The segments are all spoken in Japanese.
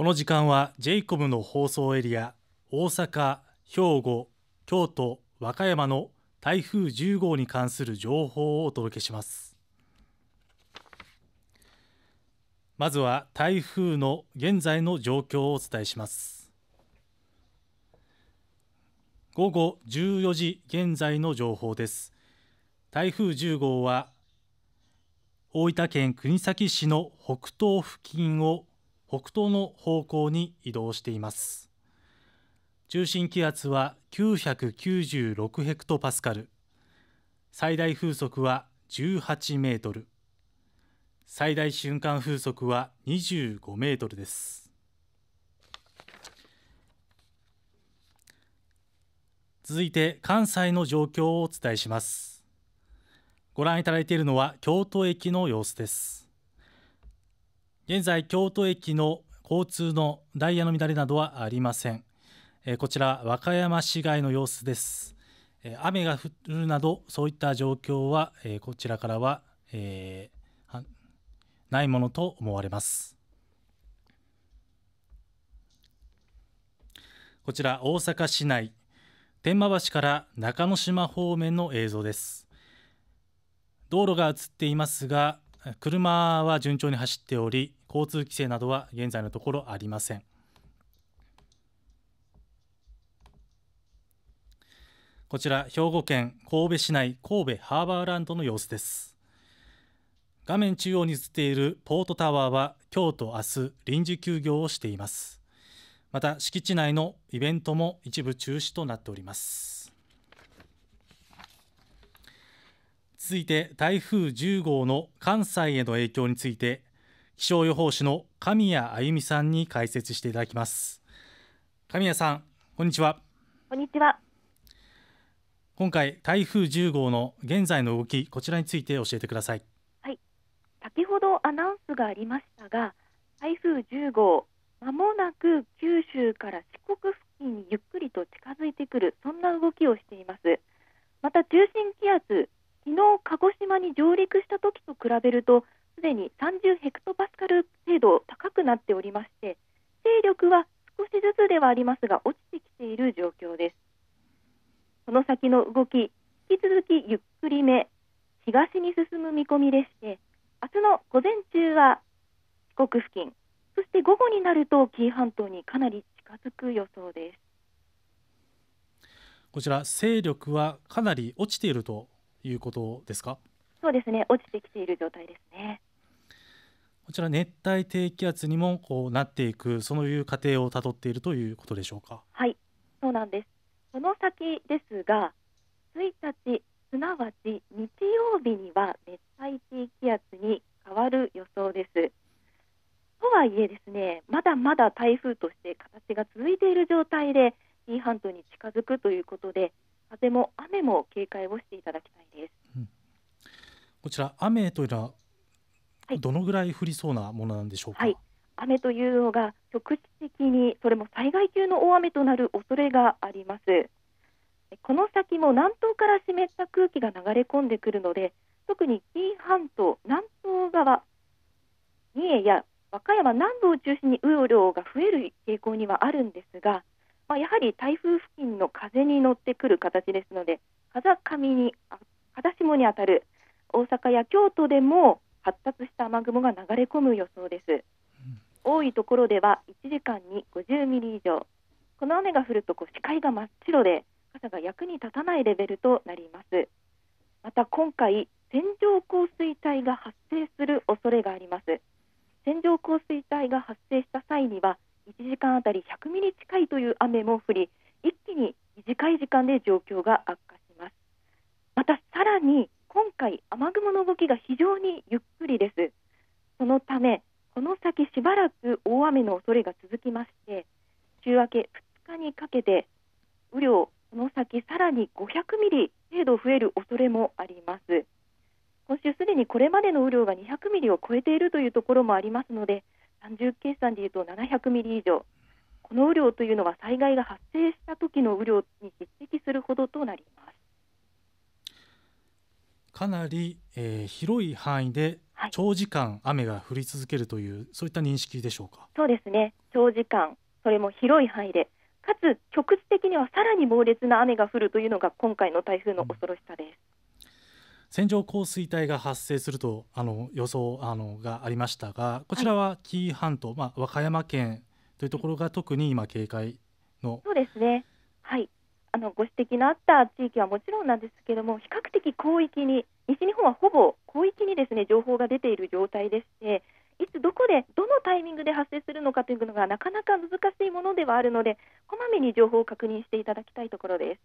この時間はジェイコムの放送エリア大阪、兵庫、京都、和歌山の台風10号に関する情報をお届けしますまずは台風の現在の状況をお伝えします午後14時現在の情報です台風10号は大分県国東市の北東付近を北東の方向に移動しています中心気圧は996ヘクトパスカル最大風速は18メートル最大瞬間風速は25メートルです続いて関西の状況をお伝えしますご覧いただいているのは京都駅の様子です現在京都駅の交通のダイヤの乱れなどはありません、えー、こちら和歌山市街の様子です、えー、雨が降るなどそういった状況は、えー、こちらからは、えー、ないものと思われますこちら大阪市内天満橋から中之島方面の映像です道路が映っていますが車は順調に走っており交通規制などは現在のところありません。こちら兵庫県神戸市内神戸ハーバーランドの様子です。画面中央に映っているポートタワーは今日と明日臨時休業をしています。また敷地内のイベントも一部中止となっております。続いて台風10号の関西への影響について気象予報士の神谷あゆみさんに解説していただきます神谷さんこんにちはこんにちは今回台風10号の現在の動きこちらについて教えてくださいはい先ほどアナウンスがありましたが台風10号まもなく九州から四国付近にゆっくりと近づいてくるそんな動きをしていますまた中心気圧昨日鹿児島に上陸した時と比べるとすでに30ヘクくなっておりまして勢力は少しずつではありますが落ちてきている状況ですこの先の動き引き続きゆっくりめ東に進む見込みでして明日の午前中は四国付近そして午後になると紀伊半島にかなり近づく予想ですこちら勢力はかなり落ちているということですかそうですね落ちてきている状態ですねこちら熱帯低気圧にもこうなっていくそういう過程をたどっているということでしょうか。はいそうなんですその先ですが1日すなわち日曜日には熱帯低気圧に変わる予想です。とはいえですねまだまだ台風として形が続いている状態で紀半島に近づくということで風も雨も警戒をしていただきたいです。うん、こちら雨というのはどのぐらい降りそうなものなんでしょうか。はい、雨というのが局地的にそれも災害級の大雨となる恐れがあります。この先も南東から湿った空気が流れ込んでくるので、特に紀伊半島南東側、三重や和歌山南部を中心に雨量が増える傾向にはあるんですが、まあ、やはり台風付近の風に乗ってくる形ですので、風上に風下にあたる大阪や京都でも発達した雨雲が流れ込む予想です、多いところでは1時間に50ミリ以上この雨が降るとこう視界が真っ白で傘が役に立たないレベルとなりますまた今回線状降水帯が発生する恐れがあります線状降水帯が発生した際には1時間あたり100ミリ近いという雨も降り一気に短い時間で状況が悪化しますまたさらに今回雨雲の動きが非常にゆっくりですそのためこの先しばらく大雨の恐れが続きまして週明け2日にかけて雨量この先さらに500ミリ程度増える恐れもあります今週すでにこれまでの雨量が200ミリを超えているというところもありますので30計算でいうと700ミリ以上この雨量というのは災害が発生した時の雨量に匹敵するほどとなりますかなり、えー、広い範囲で長時間雨が降り続けるという、はい、そういった認識でしょうかそうですね長時間それも広い範囲でかつ局地的にはさらに猛烈な雨が降るというのが今回の台風の恐ろしさです、うん、線状降水帯が発生するとあの予想あのがありましたがこちらは紀伊半島、はい、まあ、和歌山県というところが特に今警戒のそうですねはいあのご指摘のあった地域はもちろんなんですけれども比較的広域に西日本はほぼ広域にですね情報が出ている状態でしていつどこでどのタイミングで発生するのかというのがなかなか難しいものではあるのでこまめに情報を確認していただきたいところです。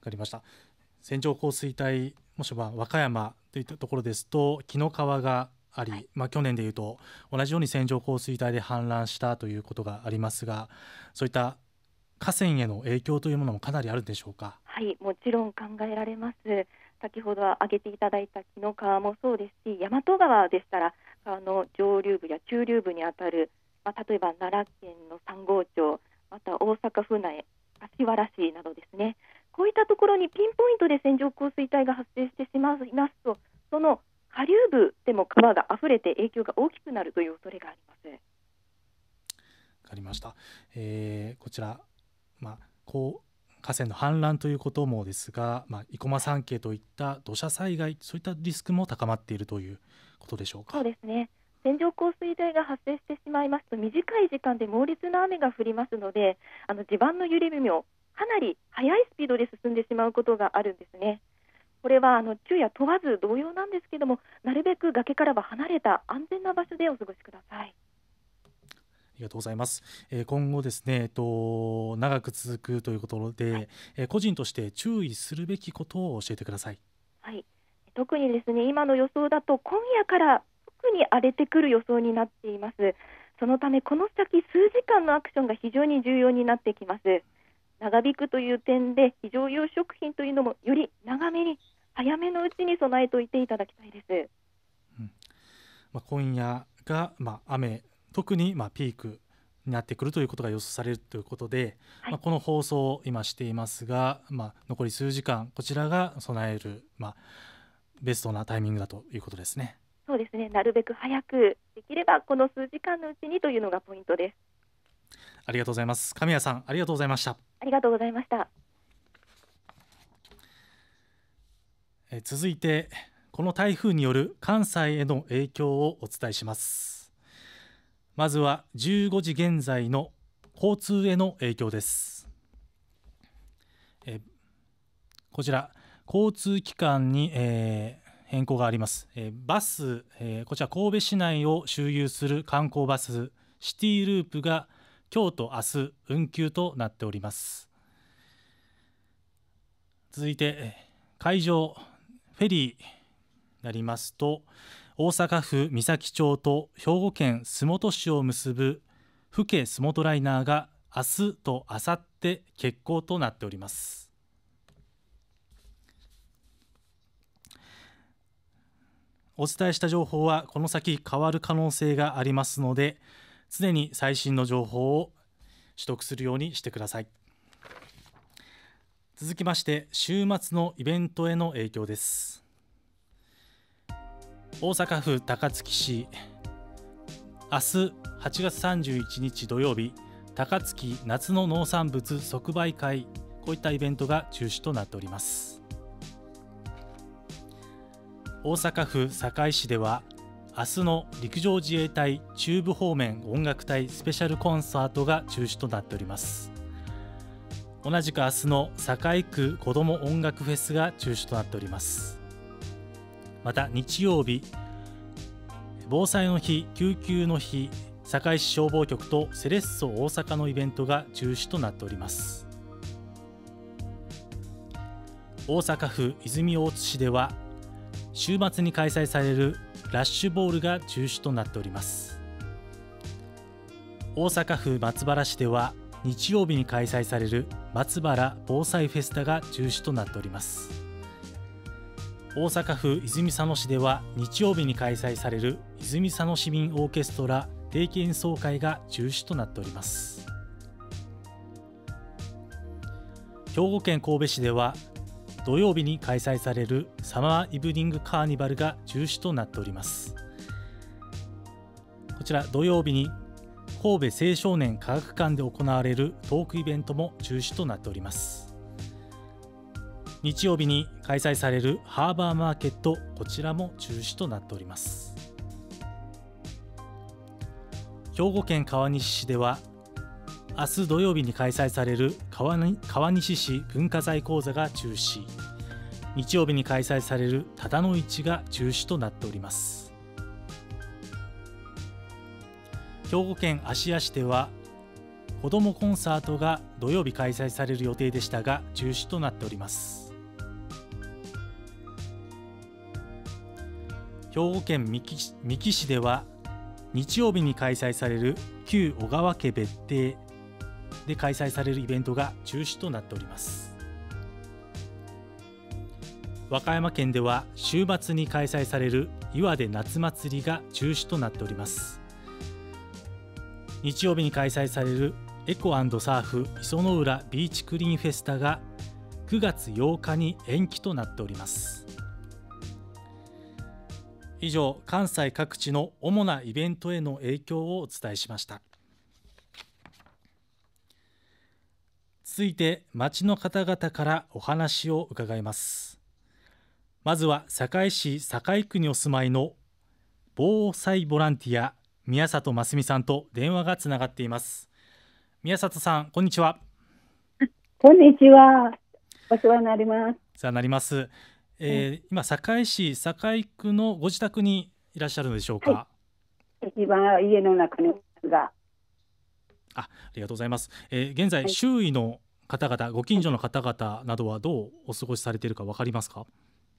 わかりました線状降水帯もしくは和歌山といったところですと紀の川があり、まあ、去年でいうと同じように線状降水帯で氾濫したということがありますがそういった河川への影響というものもかなりあるでしょうか。はいもちろん考えられます先ほど挙げていただいた紀の川もそうですし大和川でしたら川の上流部や中流部にあたる、まあ、例えば奈良県の三郷町また大阪府内柏原市などですねこういったところにピンポイントで線状降水帯が発生してしまいますとその下流部でも川が溢れて影響が大きくなるという恐れがあります。わかりました、えー、こちらまあ、こう河川の氾濫ということもですが、まあ、生駒山系といった土砂災害そういったリスクも高まっているということでしょうか。そうですね線状降水帯が発生してしまいますと短い時間で猛烈な雨が降りますのであの地盤の緩みをかなり速いスピードで進んでしまうことがあるんですね。これはあの昼夜問わず同様なんですけどもなるべく崖からは離れた安全な場所でお過ごしください。ありがとうございます。えー、今後ですね、えっと、長く続くということで、はい、えー、個人として注意するべきことを教えてください。はい。特にですね、今の予想だと今夜から特に荒れてくる予想になっています。そのためこの先数時間のアクションが非常に重要になってきます。長引くという点で非常用食品というのもより長めに早めのうちに備えておいていただきたいです。うん、まあ今夜がまあ雨特にまあピークになってくるということが予想されるということで、はい、まあ、この放送を今していますが、まあ、残り数時間こちらが備える、まあ、ベストなタイミングだということですね。そうですねなるべく早くできればこの数時間のうちにというのがポイントですありがとうございます神谷さんありがとうございましたありがとうございましたえ続いてこの台風による関西への影響をお伝えしますまずは15時現在の交通への影響ですえこちら交通機関に、えー、変更があります、えバス、えー、こちら神戸市内を周遊する観光バスシティループが今日と明日運休となっております続いて会場フェリーなりますと、大阪府岬町と兵庫県洲本市を結ぶ府警洲本ライナーが明日と明後日欠航となっておりますお伝えした情報はこの先変わる可能性がありますので常に最新の情報を取得するようにしてください続きまして週末のイベントへの影響です大阪府高槻市明日8月31日土曜日高槻夏の農産物即売会こういったイベントが中止となっております大阪府堺市では明日の陸上自衛隊中部方面音楽隊スペシャルコンサートが中止となっております同じく明日の堺区子ども音楽フェスが中止となっておりますまた日曜日防災の日救急の日堺市消防局とセレッソ大阪のイベントが中止となっております大阪府泉大津市では週末に開催されるラッシュボールが中止となっております大阪府松原市では日曜日に開催される松原防災フェスタが中止となっております大阪府泉佐野市では日曜日に開催される泉佐野市民オーケストラ定期演奏会が中止となっております兵庫県神戸市では土曜日に開催されるサマーイブニングカーニバルが中止となっておりますこちら土曜日に神戸青少年科学館で行われるトークイベントも中止となっております日曜日に開催されるハーバーマーケットこちらも中止となっております兵庫県川西市では明日土曜日に開催される川西市文化財講座が中止日曜日に開催される多田の市が中止となっております兵庫県芦屋市では子どもコンサートが土曜日開催される予定でしたが中止となっております兵庫県三木市では日曜日に開催される旧小川家別邸で開催されるイベントが中止となっております和歌山県では週末に開催される岩出夏祭りが中止となっております日曜日に開催されるエコサーフ磯の浦ビーチクリーンフェスタが9月8日に延期となっております以上関西各地の主なイベントへの影響をお伝えしました続いて町の方々からお話を伺いますまずは堺市堺区にお住まいの防災ボランティア宮里真澄さんと電話がつながっています宮里さんこんにちはこんにちはお世話になりますお世話になりますえー、今堺市堺区のご自宅にいらっしゃるのでしょうか、はい、今家の中にがあありがとうございます、えー、現在、はい、周囲の方々ご近所の方々などはどうお過ごしされているかわかりますか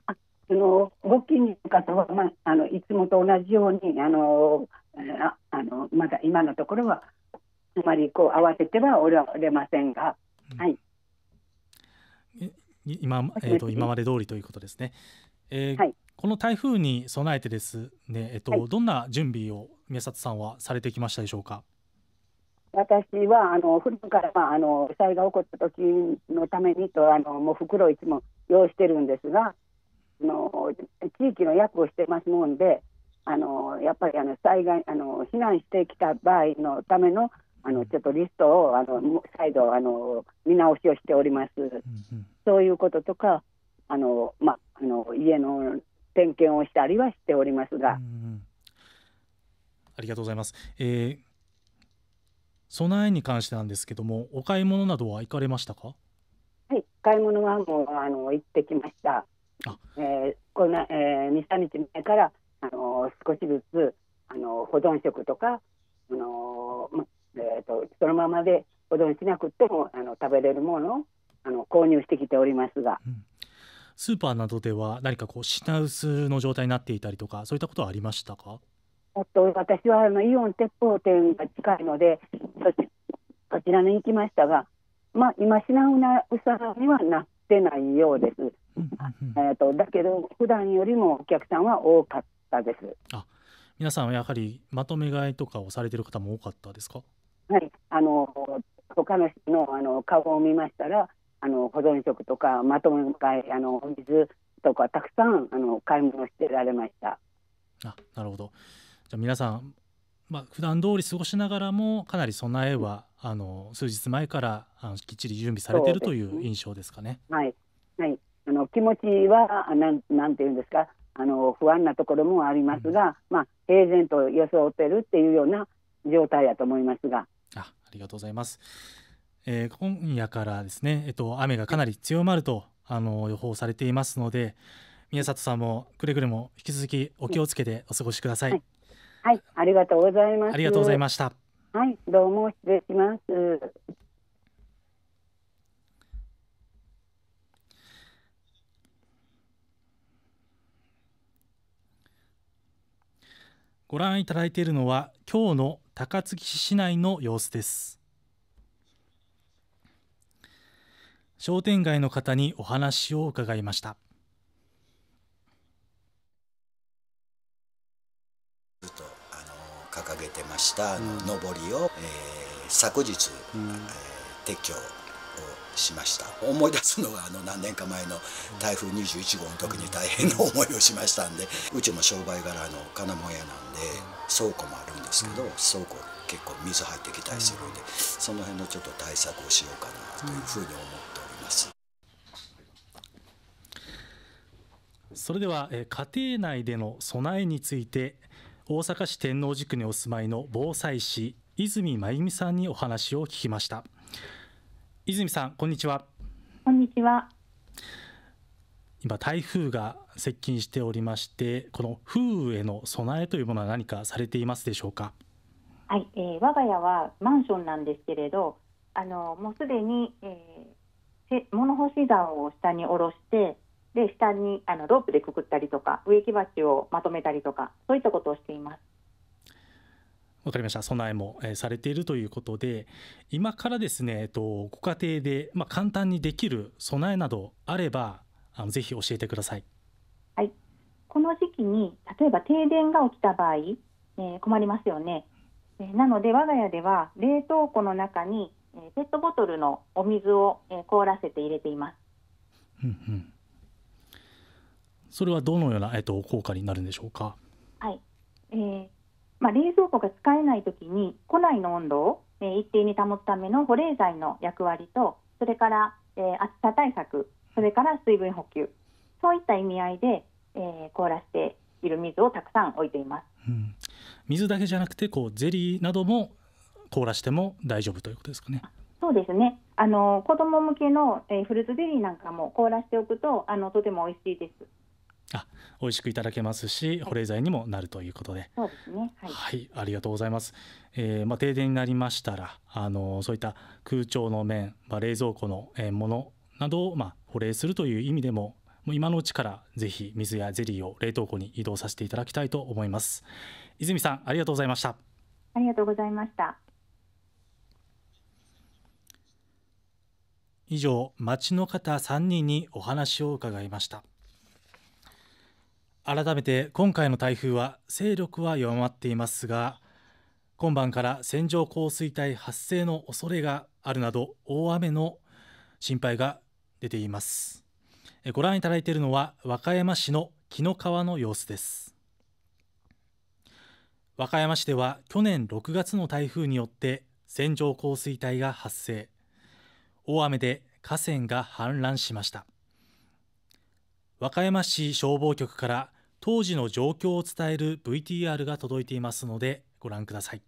あそのご近所の方は、まあ、あのいつもと同じようにあのああのまだ今のところはあまりこう合わせてはおられませんが、うん、はい。今,、えーと、今まで通りということですね。えー、はい、この台風に備えてですね、えっ、ー、と、はい、どんな準備を宮里さんはされてきましたでしょうか。私はあの古くから、まあ、あの被災が起こった時のためにとあのもう袋をいつも用意してるんですがあの地域の役をしてますもんであのやっぱりあの災害あの避難してきた場合のためのあのちょっとリストをあの再度あの見直しをしております、うんうん、そういうこととかあの、ま、あの家の点検をしたりはしておりますが、うん、ありがとうございます、えー、備えに関してなんですけどもお買い物などは行かれましたかはい買い物はもうあの行ってきましたあ、えー、この、えー、23日前からあの少しずつあの保存食とかあの、まえーと、そのままで保存しなくてもあの食べれるものをあの購入してきておりますが、うん、スーパーなどでは何かこう品薄の状態になっていたりとかそういったことはありましたかと私はあのイオン鉄砲店が近いのでそちらに行きましたが、まあ、今品薄にはなってないようです。えと、だけど普段よりもお客さんは多かったです。あ皆さんはやはりまとめ買いとかをされてる方も多かったですかはい、あの他の人のあの顔を見ましたらあの保存食とかまとめ買いあのお水とかたくさんあの買い物してられましたあなるほどじゃ皆さん、まあ普段通り過ごしながらもかなり備えは、あの数日前からあのきっちり準備されているという印象ですかね。ねはい、はい、あの気持ちはなんなんていうんですかあの不安なところもありますが、うん、まあ平然と装ってるっていうような状態やと思いますが。ありがとうございます。えー、今夜からですね、えっと、雨がかなり強まるとあの予報されていますので、宮里さんもくれぐれも引き続きお気をつけてお過ごしください。はい、はい、ありがとうございます。ありがとうございました。はい、どうも失礼します。ご覧いただいているのは今日の高槻市市内の様子です商店街の方にお話を伺いましたずっとあの掲げてました、うん、上りを、えー、昨日、うん、えー、撤去しました思い出すのはあの何年か前の台風21号の時に大変な思いをしましたんでうちも商売柄の金物屋なんで倉庫もあるんですけど倉庫結構水入ってきたりするんでその辺のちょっと対策をしようかなというふうに思っております。それでは家庭内での備えについて大阪市天王寺区にお住まいの防災士泉真由美さんにお話を聞きました。泉さんこんにちはこんにちは今台風が接近しておりましてこの風雨への備えというものは何かされていますでしょうかはい、えー、我が家はマンションなんですけれどあのもうすでに、えー、物干し竿を下に下ろしてで下にあのロープでくくったりとか植木鉢をまとめたりとかそういったことをしていますわかりました。備えも、えされているということで、今からですね、えっと、ご家庭で、まあ、簡単にできる備えなどあれば、あのぜひ教えてください。はい。この時期に、例えば停電が起きた場合、え困りますよね。えなので、我が家では冷凍庫の中に、えペットボトルのお水を、え凍らせて入れています。うんうん。それはどのような、えっと、効果になるんでしょうか。はい。えーまあ、冷蔵庫が使えないときに庫内の温度を、え一定に保つための保冷剤の役割とそれから、えー、暑さ対策それから水分補給そういった意味合いで、えー、凍らせている水をたくさん置いています、うん、水だけじゃなくてこうゼリーなども凍らしても大丈夫ということですかね。そうですねあの子ども向けの、えー、フルーツゼリーなんかも凍らしておくとあのとても美味しいです。あ美味しくいただけますし、保冷剤にもなるということで。そうですね。はい、はい、ありがとうございます。えー、まあ、停電になりましたら、あのそういった空調の面、まあ、冷蔵庫の、えー、ものなどをまあ、保冷するという意味でも。もう今のうちからぜひ水やゼリーを冷凍庫に移動させていただきたいと思います。泉さん、ありがとうございました。ありがとうございました。以上、町の方三人にお話を伺いました。改めて今回の台風は勢力は弱まっていますが今晩から線状降水帯発生の恐れがあるなど大雨の心配が出ていますご覧いただいているのは和歌山市の紀の川の様子です和歌山市では去年6月の台風によって線状降水帯が発生大雨で河川が氾濫しました和歌山市消防局から当時の状況を伝える VTR が届いていますのでご覧ください、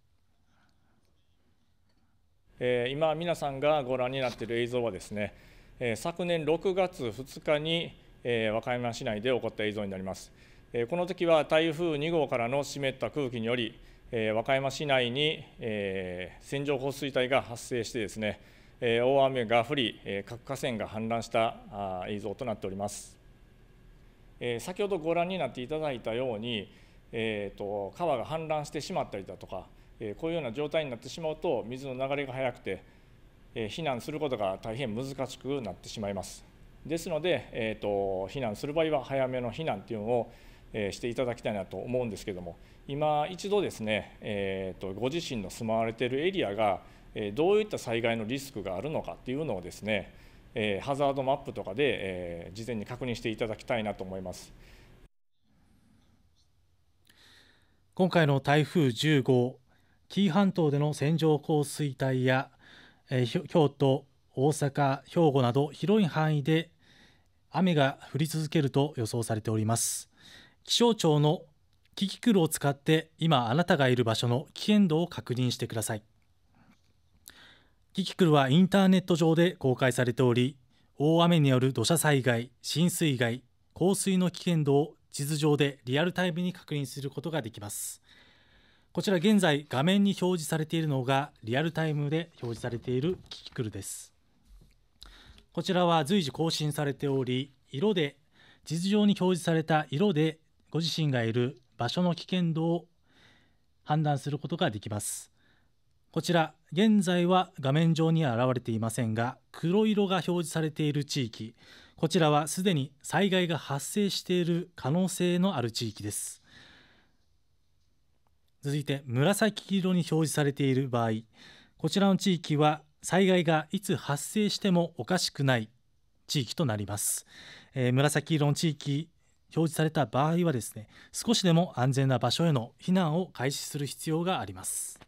え今皆さんがご覧になっている映像はですね、え昨年6月2日に、え和歌山市内で起こった映像になります、えこの時は台風2号からの湿った空気により、え和歌山市内に、え線状降水帯が発生してですね、え大雨が降り、え各河川が氾濫した映像となっておりますえ先ほどご覧になっていただいたように、えーと、川が氾濫してしまったりだとか、えこういうような状態になってしまうと水の流れが速くて、え避難することが大変難しくなってしまいます。ですので、えーと、避難する場合は早めの避難というのを、えしていただきたいなと思うんですけども今一度ですね、えーと、とご自身の住まわれているエリアが、えどういった災害のリスクがあるのかっていうのをですねえー、ハザードマップとかで、えー、事前に確認していただきたいなと思います。今回の台風10号、紀伊半島での線状降水帯や、えー、京都、大阪、兵庫など広い範囲で雨が降り続けると予想されております。気象庁のキキクルを使って今あなたがいる場所の危険度を確認してください。キキクルはインターネット上で公開されており、大雨による土砂災害、浸水害、洪水の危険度を地図上でリアルタイムに確認することができます。こちら現在画面に表示されているのがリアルタイムで表示されているキキクルです。こちらは随時更新されており、色で地図上に表示された色でご自身がいる場所の危険度を判断することができます。こちら現在は画面上には現れていませんが黒色が表示されている地域こちらはすでに災害が発生している可能性のある地域です続いて紫色に表示されている場合こちらの地域は災害がいつ発生してもおかしくない地域となります、えー、紫色の地域表示された場合はですね少しでも安全な場所への避難を開始する必要があります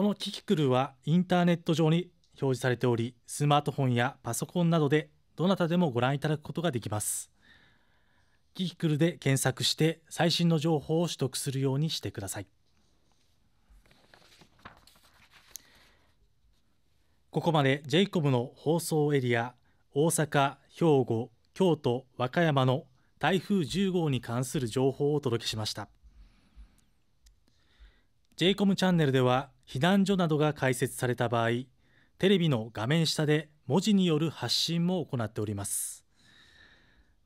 このキキクルはインターネット上に表示されておりスマートフォンやパソコンなどでどなたでもご覧いただくことができますキキクルで検索して最新の情報を取得するようにしてくださいここまでジェイコムの放送エリア大阪、兵庫、京都、和歌山の台風10号に関する情報をお届けしました j イコムチャンネルでは避難所などが開設された場合テレビの画面下で文字による発信も行っております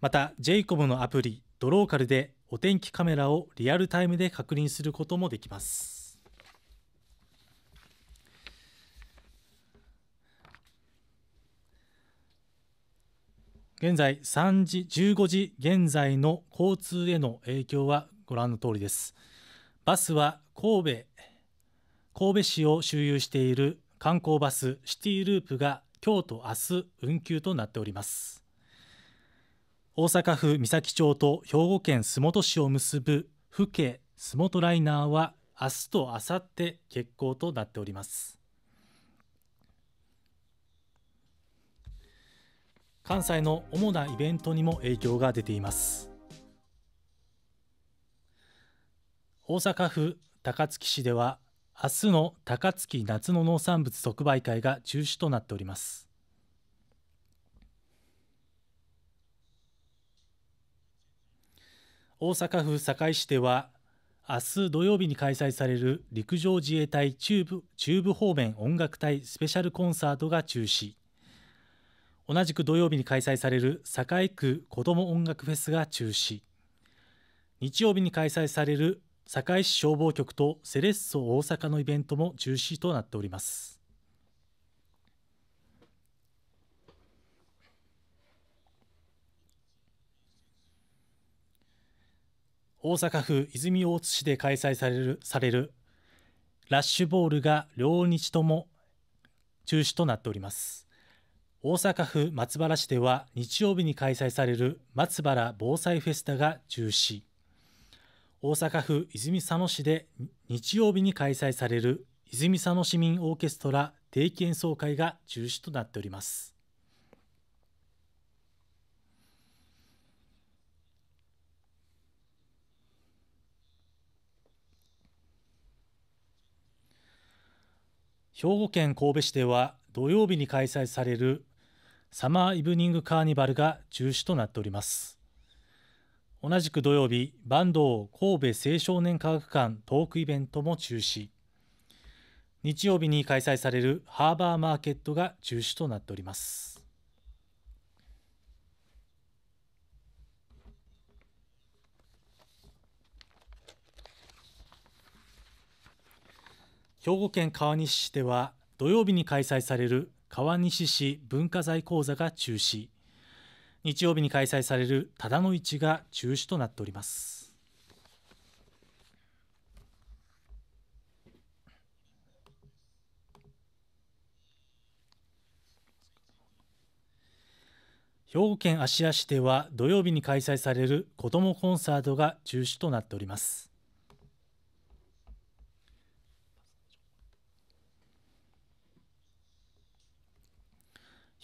また j イコ m のアプリドローカルでお天気カメラをリアルタイムで確認することもできます現在3時15時現在の交通への影響はご覧の通りですバスは神戸神戸市を周遊している観光バスシティループが今日と明日運休となっております大阪府岬町と兵庫県洲本市を結ぶ府警洲本ライナーは明日と明後日欠航となっております関西の主なイベントにも影響が出ています大阪府高槻市では明日の高槻夏の農産物即売会が中止となっております大阪府堺市では明日土曜日に開催される陸上自衛隊中部中部方面音楽隊スペシャルコンサートが中止同じく土曜日に開催される堺区子ども音楽フェスが中止日曜日に開催される堺市消防局とセレッソ大阪のイベントも中止となっております大阪府泉大津市で開催されるされるラッシュボールが両日とも中止となっております大阪府松原市では日曜日に開催される松原防災フェスタが中止大阪府泉佐野市で日曜日に開催される泉佐野市民オーケストラ定期演奏会が中止となっております兵庫県神戸市では土曜日に開催されるサマーイブニングカーニバルが中止となっております同じく土曜日、坂東神戸青少年科学館トークイベントも中止。日曜日に開催されるハーバーマーケットが中止となっております。兵庫県川西市では土曜日に開催される川西市文化財講座が中止。日曜日に開催されるただの市が中止となっております兵庫県芦屋市では土曜日に開催される子どもコンサートが中止となっております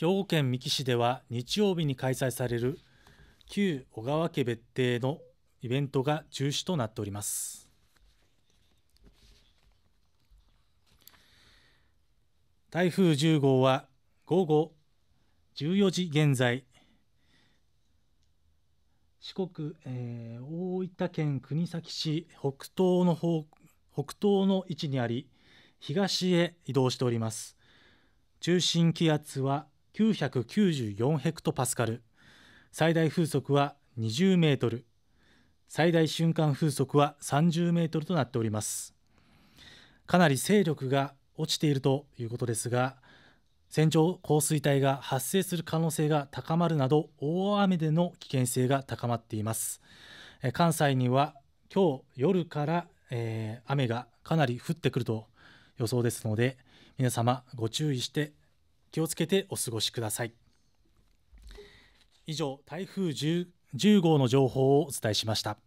兵庫県三木市では日曜日に開催される旧小川家別邸のイベントが中止となっております台風10号は午後14時現在四国、えー、大分県国東市北東の方北東の位置にあり東へ移動しております中心気圧は994ヘクトパスカル最大風速は20メートル最大瞬間風速は30メートルとなっておりますかなり勢力が落ちているということですが線状降水帯が発生する可能性が高まるなど大雨での危険性が高まっています関西には今日夜から、えー、雨がかなり降ってくると予想ですので皆様ご注意して気をつけてお過ごしください以上台風 10, 10号の情報をお伝えしました